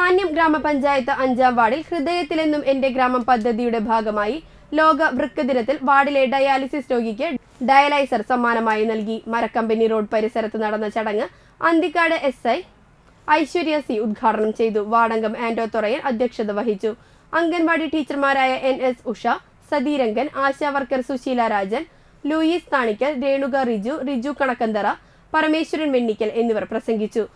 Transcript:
പാന്യം ഗ്രാമപഞ്ചായത്ത് അഞ്ചാം വാർഡിൽ ഹൃദയത്തിലെന്നും എന്റെ ഗ്രാമം പദ്ധതിയുടെ ഭാഗമായി ലോക വൃക്കദിനത്തിൽ വാർഡിലെ ഡയാലിസിസ് രോഗിക്ക് ഡയാലൈസർ സമ്മാനമായി നൽകി മരക്കമ്പനി റോഡ് പരിസരത്ത് നടന്ന ചടങ്ങ് Anthikkad S I Aishwarya C ഉദ്ഘാടനം ചെയ്തു വാർഡംഗം ആന്റോ തുറയൻ അധ്യക്ഷത വഹിച്ചു അംഗൻവാടി ടീച്ചർമാരായ N S Usha Sathirangan Asha worker Susheela Rajan Louis Thanikkal Renuka Riju Riju Kanakkanthara Parameswaran Vennikkal എന്നിവർ പ്രസംഗിച്ചു